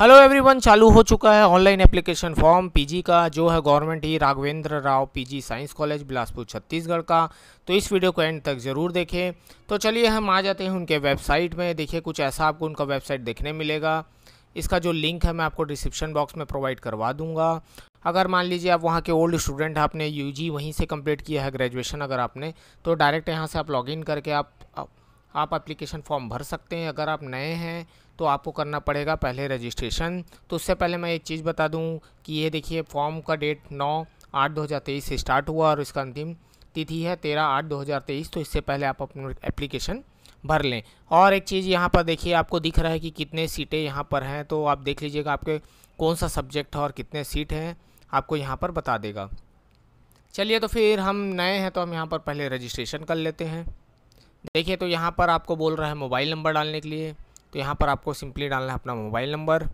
hello everyone चालू हो चुका है ऑनलाइन एप्लीकेशन फॉर्म पीजी का जो है गवर्नमेंट ही Raghavendra Rao PG science college Bilaspur Chhattisgarh का तो इस वीडियो को एंड तक ज़रूर देखें तो चलिए हम आ जाते हैं उनके वेबसाइट में देखिए कुछ ऐसा आपको उनका वेबसाइट देखने मिलेगा इसका जो लिंक है मैं आपको डिस्क्रिप्शन बॉक्स में प्रोवाइड करवा दूंगा अगर मान लीजिए आप वहाँ के ओल्ड स्टूडेंट आपने यू वहीं से कंप्लीट किया है ग्रेजुएशन अगर आपने तो डायरेक्ट यहाँ से आप लॉग करके आप आप एप्लीकेशन फॉर्म भर सकते हैं अगर आप नए हैं तो आपको करना पड़ेगा पहले रजिस्ट्रेशन तो उससे पहले मैं एक चीज़ बता दूं कि ये देखिए फॉर्म का डेट नौ आठ दो हज़ार तेईस से स्टार्ट हुआ और इसका अंतिम तिथि है तेरह आठ दो हज़ार तेईस तो इससे पहले आप अपना एप्लीकेशन भर लें और एक चीज़ यहाँ पर देखिए आपको दिख रहा है कि कितने सीटें यहाँ पर हैं तो आप देख लीजिएगा आपके कौन सा सब्जेक्ट है और कितने सीट हैं आपको यहाँ पर बता देगा चलिए तो फिर हम नए हैं तो हम यहाँ पर पहले रजिस्ट्रेशन कर लेते हैं देखिए तो यहाँ पर आपको बोल रहा है मोबाइल नंबर डालने के लिए तो यहाँ पर आपको सिंपली डालना है अपना मोबाइल नंबर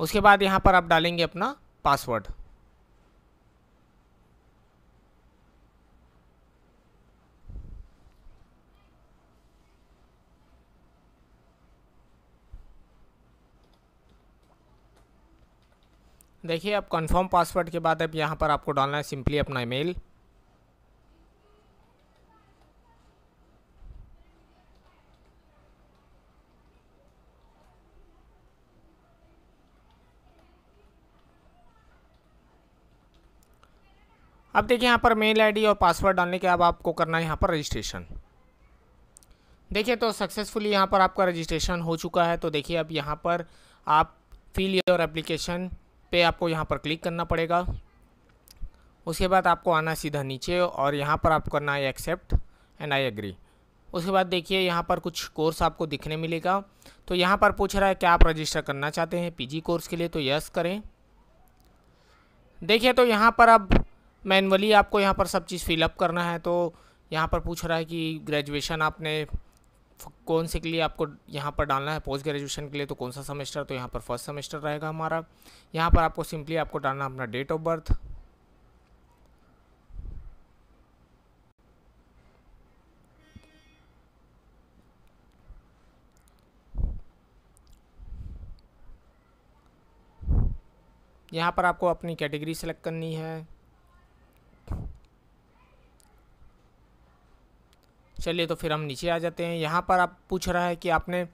उसके बाद यहाँ पर आप डालेंगे अपना पासवर्ड देखिए अब कंफर्म पासवर्ड के बाद अब यहाँ पर आपको डालना है सिंपली अपना ईमेल अब देखिए यहाँ पर मेल आईडी और पासवर्ड डालने के अब आपको करना है यहाँ पर रजिस्ट्रेशन देखिए तो सक्सेसफुली यहाँ पर आपका रजिस्ट्रेशन हो चुका है तो देखिए अब यहाँ पर आप फिल योर एप्लीकेशन पे आपको यहाँ पर क्लिक करना पड़ेगा उसके बाद आपको आना सीधा नीचे और यहाँ पर आप करना है एक्सेप्ट एंड आई एग्री उसके बाद देखिए यहाँ पर कुछ कोर्स आपको दिखने मिलेगा तो यहाँ पर पूछ रहा है क्या आप रजिस्टर करना चाहते हैं पीजी कोर्स के लिए तो यस करें देखिए तो यहाँ पर अब मैनुअली आपको यहाँ पर सब चीज़ फिलअप करना है तो यहाँ पर पूछ रहा है कि ग्रेजुएशन आपने कौन से के लिए आपको यहाँ पर डालना है पोस्ट ग्रेजुएशन के लिए तो कौन सा सेमेस्टर तो यहाँ पर फर्स्ट सेमेस्टर रहेगा हमारा यहाँ पर आपको सिंपली आपको डालना अपना डेट ऑफ बर्थ यहाँ पर आपको अपनी कैटेगरी सेलेक्ट करनी है चलिए तो फिर हम नीचे आ जाते हैं यहाँ पर आप पूछ रहा है कि आपने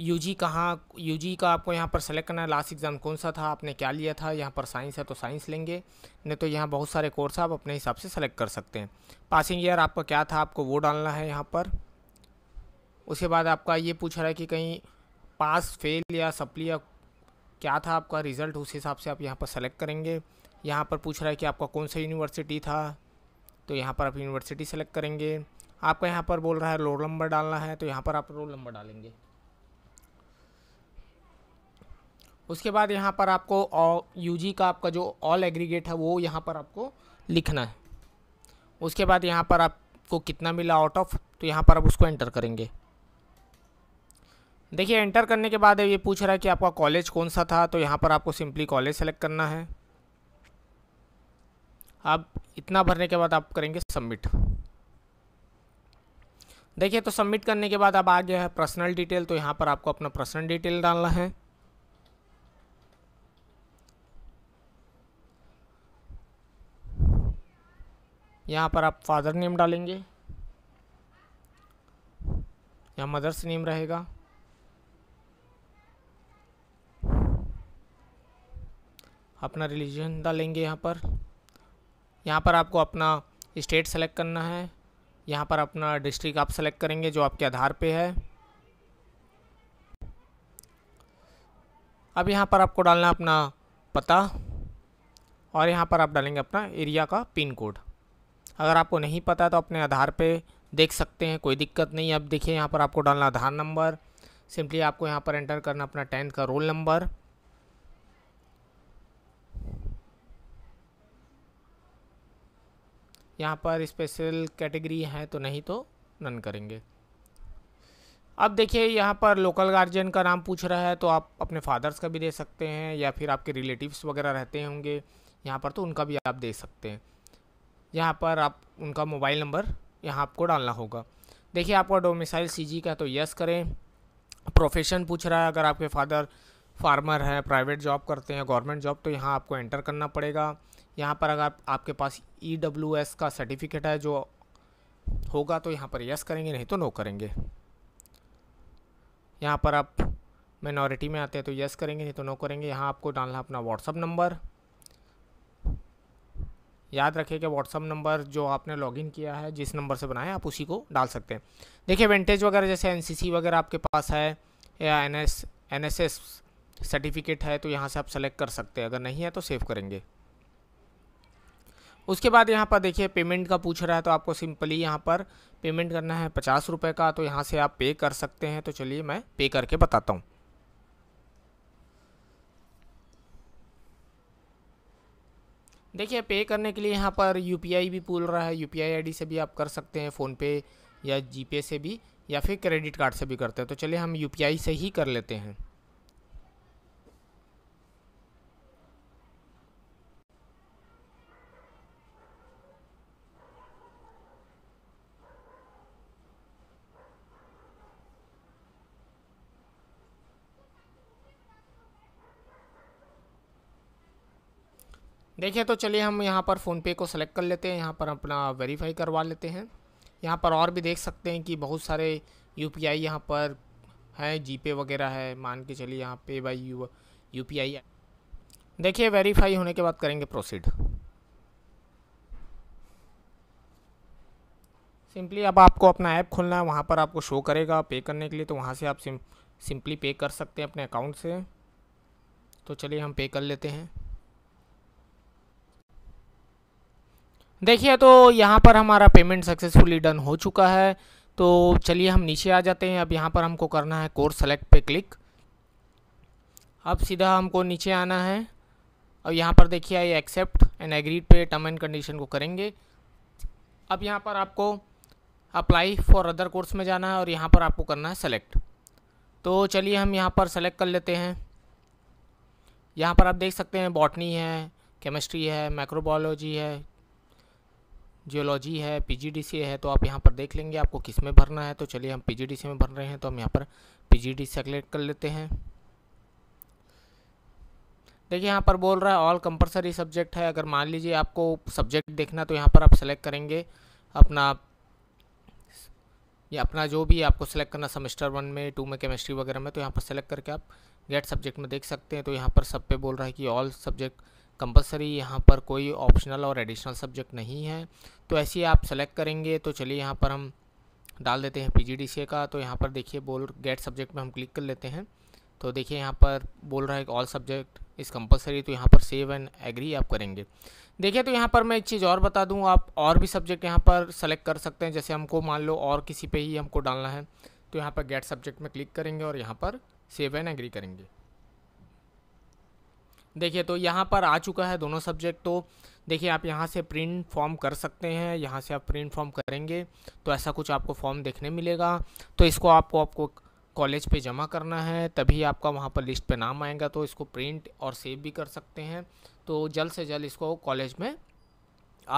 यू जी कहाँ यू जी का आपको यहाँ पर सेलेक्ट करना है लास्ट एग्ज़ाम कौन सा था आपने क्या लिया था यहाँ पर साइंस है तो साइंस लेंगे नहीं तो यहाँ बहुत सारे कोर्स आप अपने हिसाब से सेलेक्ट कर सकते हैं पासिंग ईयर आपका क्या था आपको वो डालना है यहाँ पर उसके बाद आपका ये पूछ रहा है कि कहीं पास फेल या सप्ली या क्या था आपका रिज़ल्ट उस हिसाब से आप यहाँ पर सेलेक्ट करेंगे यहाँ पर पूछ रहा है कि आपका कौन सा यूनिवर्सिटी था तो यहाँ पर आप यूनिवर्सिटी सेलेक्ट करेंगे आपका यहाँ पर बोल रहा है रोल नंबर डालना है तो यहाँ पर आप रोल नंबर डालेंगे उसके बाद यहाँ पर आपको यू जी का आपका जो ऑल एग्रीगेट है वो यहाँ पर आपको लिखना है उसके बाद यहाँ पर आपको कितना मिला आउट ऑफ तो यहाँ पर आप उसको एंटर करेंगे देखिए एंटर करने के बाद ये पूछ रहा है कि आपका कॉलेज कौन सा था तो यहाँ पर आपको सिंपली कॉलेज सेलेक्ट करना है आप इतना भरने के बाद आप करेंगे सबमिट देखिए तो सबमिट करने के बाद अब आ गया है पर्सनल डिटेल तो यहाँ पर आपको अपना पर्सनल डिटेल डालना है यहाँ पर आप फादर नेम डालेंगे या मदर्स नेम रहेगा अपना रिलीजन डालेंगे यहाँ पर यहाँ पर आपको अपना स्टेट सेलेक्ट करना है यहाँ पर अपना डिस्ट्रिक्ट आप सेलेक्ट करेंगे जो आपके आधार पे है अब यहाँ पर आपको डालना अपना पता और यहाँ पर आप डालेंगे अपना एरिया का पिन कोड अगर आपको नहीं पता तो अपने आधार पे देख सकते हैं कोई दिक्कत नहीं अब देखिए यहाँ पर आपको डालना आधार नंबर सिंपली आपको यहाँ पर एंटर करना अपना टेंथ का रोल नंबर यहाँ पर स्पेशल कैटेगरी है तो नहीं तो नन करेंगे अब देखिए यहाँ पर लोकल गार्जियन का नाम पूछ रहा है तो आप अपने फादर्स का भी दे सकते हैं या फिर आपके रिलेटिव्स वगैरह रहते होंगे यहाँ पर तो उनका भी आप दे सकते हैं यहाँ पर आप उनका मोबाइल नंबर यहाँ आपको डालना होगा देखिए आपका डोमिसाइल सीजी का तो यस करें प्रोफेशन पूछ रहा है अगर आपके फादर फार्मर हैं प्राइवेट जॉब करते हैं गवर्नमेंट जॉब तो यहाँ आपको एंटर करना पड़ेगा यहाँ पर अगर आपके पास ई e का सर्टिफिकेट है जो होगा तो यहाँ पर यस करेंगे नहीं तो नो करेंगे यहाँ पर आप मिनॉरिटी में आते हैं तो यस करेंगे नहीं तो नो करेंगे यहाँ आपको डालना अपना व्हाट्सअप नंबर याद रखें कि व्हाट्सअप नंबर जो आपने लॉगिन किया है जिस नंबर से बनाया आप उसी को डाल सकते हैं देखिए वेंटेज वगैरह जैसे एनसीसी वगैरह आपके पास है या एनएस एनएसएस सर्टिफिकेट है तो यहाँ से आप सेलेक्ट कर सकते हैं अगर नहीं है तो सेव करेंगे उसके बाद यहाँ पर देखिए पेमेंट का पूछ रहा है तो आपको सिंपली यहाँ पर पेमेंट करना है पचास रुपये का तो यहाँ से आप पे कर सकते हैं तो चलिए मैं पे करके बताता हूँ देखिए पे करने के लिए यहाँ पर यू भी पूल रहा है यू पी से भी आप कर सकते हैं फ़ोनपे या जीपे से भी या फिर क्रेडिट कार्ड से भी करते हैं तो चलिए हम यू से ही कर लेते हैं देखिए तो चलिए हम यहाँ पर फ़ोनपे को सेलेक्ट कर लेते हैं यहाँ पर अपना वेरीफाई करवा लेते हैं यहाँ पर और भी देख सकते हैं कि बहुत सारे यू पी आई यहाँ पर हैं जी पे वगैरह है मान के चलिए यहाँ पे by U U P I देखिए वेरीफाई होने के बाद करेंगे प्रोसीड सिंपली अब आपको अपना ऐप खोलना है वहाँ पर आपको शो करेगा पे करने के लिए तो वहाँ से आप सिंपली पे कर सकते हैं अपने अकाउंट से तो चलिए हम पे कर लेते हैं देखिए तो यहाँ पर हमारा पेमेंट सक्सेसफुली डन हो चुका है तो चलिए हम नीचे आ जाते हैं अब यहाँ पर हमको करना है कोर्स सेलेक्ट पे क्लिक अब सीधा हमको नीचे आना है और यहाँ पर देखिए ये एक्सेप्ट एंड एग्रीड पे टर्म एंड कंडीशन को करेंगे अब यहाँ पर आपको अप्लाई फॉर अदर कोर्स में जाना है और यहाँ पर आपको करना है सेलेक्ट तो चलिए हम यहाँ पर सेलेक्ट कर लेते हैं यहाँ पर आप देख सकते हैं बॉटनी है केमिस्ट्री है माइक्रोबायोलॉजी है जियोलॉजी है पीजीडीसी है तो आप यहाँ पर देख लेंगे आपको किस में भरना है तो चलिए हम पीजीडीसी में भर रहे हैं तो हम यहाँ पर पीजीडी सेलेक्ट कर लेते हैं देखिए यहाँ पर बोल रहा है ऑल कंपलसरी सब्जेक्ट है अगर मान लीजिए आपको सब्जेक्ट देखना तो यहाँ पर आप सेलेक्ट करेंगे अपना या अपना जो भी आपको सेलेक्ट करना सेमेस्टर वन में टू में केमिस्ट्री वगैरह में तो यहाँ पर सेलेक्ट करके आप गेट सब्जेक्ट में देख सकते हैं तो यहाँ पर सब पे बोल रहा है कि ऑल सब्जेक्ट कंपलसरी यहाँ पर कोई ऑप्शनल और एडिशनल सब्जेक्ट नहीं है तो ऐसे ही आप सेलेक्ट करेंगे तो चलिए यहाँ पर हम डाल देते हैं पीजीडीसीए का तो यहाँ पर देखिए बोल गेट सब्जेक्ट में हम क्लिक कर लेते हैं तो देखिए यहाँ पर बोल रहा है ऑल सब्जेक्ट इस कंपलसरी तो यहाँ पर सेव एंड एग्री आप करेंगे देखिए तो यहाँ पर मैं एक चीज़ और बता दूँ आप और भी सब्जेक्ट यहाँ पर सेलेक्ट कर सकते हैं जैसे हमको मान लो और किसी पे ही हमको डालना है तो यहाँ पर गेट सब्जेक्ट में क्लिक करेंगे और यहाँ पर सेव एंड एग्री करेंगे देखिए तो यहाँ पर आ चुका है दोनों सब्जेक्ट तो देखिए आप यहाँ से प्रिंट फॉर्म कर सकते हैं यहाँ से आप प्रिंट फॉर्म करेंगे तो ऐसा कुछ आपको फॉर्म देखने मिलेगा तो इसको आपको आपको कॉलेज पे जमा करना है तभी आपका वहाँ पर लिस्ट पे नाम आएगा तो इसको प्रिंट और सेव भी कर सकते हैं तो जल्द से जल्द इसको कॉलेज में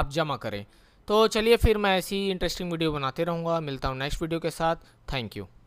आप जमा करें तो चलिए फिर मैं ऐसी इंटरेस्टिंग वीडियो बनाते रहूँगा मिलता हूँ नेक्स्ट वीडियो के साथ थैंक यू